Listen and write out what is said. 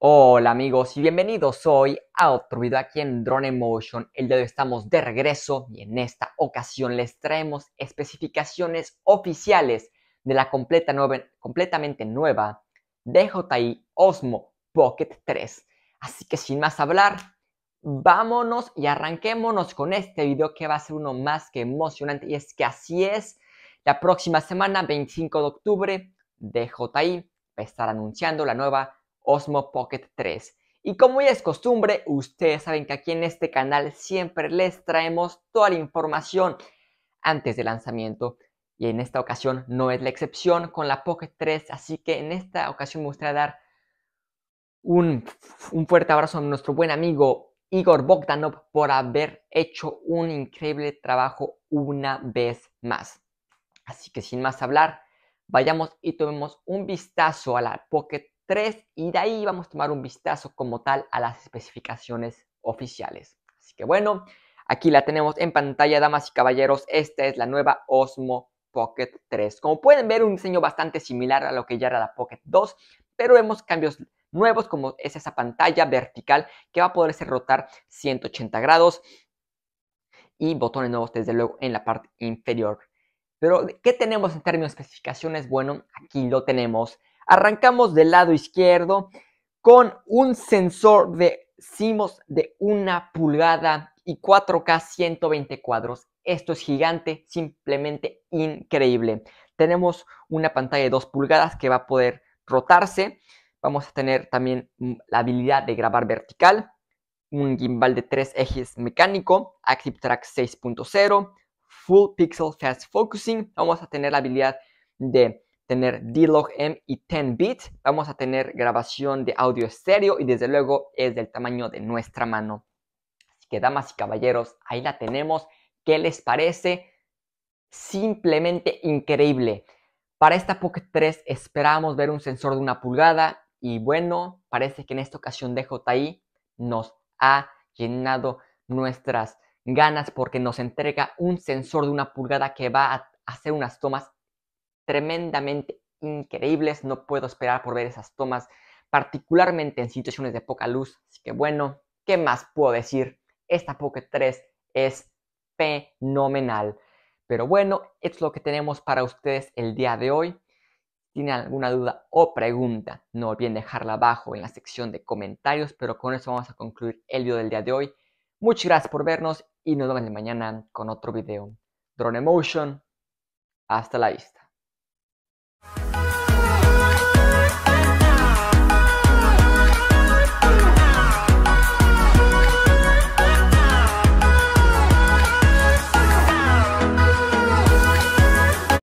Hola amigos y bienvenidos hoy a otro video aquí en Drone Motion. El día de hoy estamos de regreso y en esta ocasión les traemos especificaciones oficiales de la completa nueva, completamente nueva DJI Osmo Pocket 3. Así que sin más hablar, vámonos y arranquémonos con este video que va a ser uno más que emocionante y es que así es. La próxima semana, 25 de octubre, DJI va a estar anunciando la nueva Osmo Pocket 3. Y como ya es costumbre, ustedes saben que aquí en este canal siempre les traemos toda la información antes del lanzamiento. Y en esta ocasión no es la excepción con la Pocket 3, así que en esta ocasión me gustaría dar un, fuerte abrazo a nuestro buen amigo Igor Bogdanov por haber hecho un increíble trabajo una vez más. Así que sin más hablar, vayamos y tomemos un vistazo a la Pocket 3, 3 y de ahí vamos a tomar un vistazo como tal a las especificaciones oficiales. Así que bueno, aquí la tenemos en pantalla, damas y caballeros, esta es la nueva Osmo Pocket 3. Como pueden ver, un diseño bastante similar a lo que ya era la Pocket 2, pero vemos cambios nuevos como es esa pantalla vertical que va a poderse rotar 180 grados y botones nuevos desde luego en la parte inferior. Pero ¿qué tenemos en términos de especificaciones? Bueno, aquí lo tenemos. Arrancamos del lado izquierdo con un sensor de cimos de una pulgada y 4K 120 cuadros. Esto es gigante, simplemente increíble. Tenemos una pantalla de 2 pulgadas que va a poder rotarse. Vamos a tener también mm, la habilidad de grabar vertical, un gimbal de tres ejes mecánico, Active 6.0, Full Pixel Fast Focusing. Vamos a tener la habilidad de tener D-Log-M y 10 bits, vamos a tener grabación de audio estéreo y desde luego es del tamaño de nuestra mano. Así que damas y caballeros, ahí la tenemos. ¿Qué les parece? Simplemente increíble. Para esta Pocket 3 esperamos ver un sensor de una pulgada y bueno, parece que en esta ocasión DJI nos ha llenado nuestras ganas porque nos entrega un sensor de una pulgada que va a hacer unas tomas tremendamente increíbles. No puedo esperar por ver esas tomas, particularmente en situaciones de poca luz. Así que bueno, ¿qué más puedo decir? Esta Pocket 3 es fenomenal. Pero bueno, es lo que tenemos para ustedes el día de hoy. Si tienen alguna duda o pregunta, no olviden dejarla abajo en la sección de comentarios. Pero con eso vamos a concluir el video del día de hoy. Muchas gracias por vernos y nos vemos mañana con otro video. Drone Emotion, hasta la vista.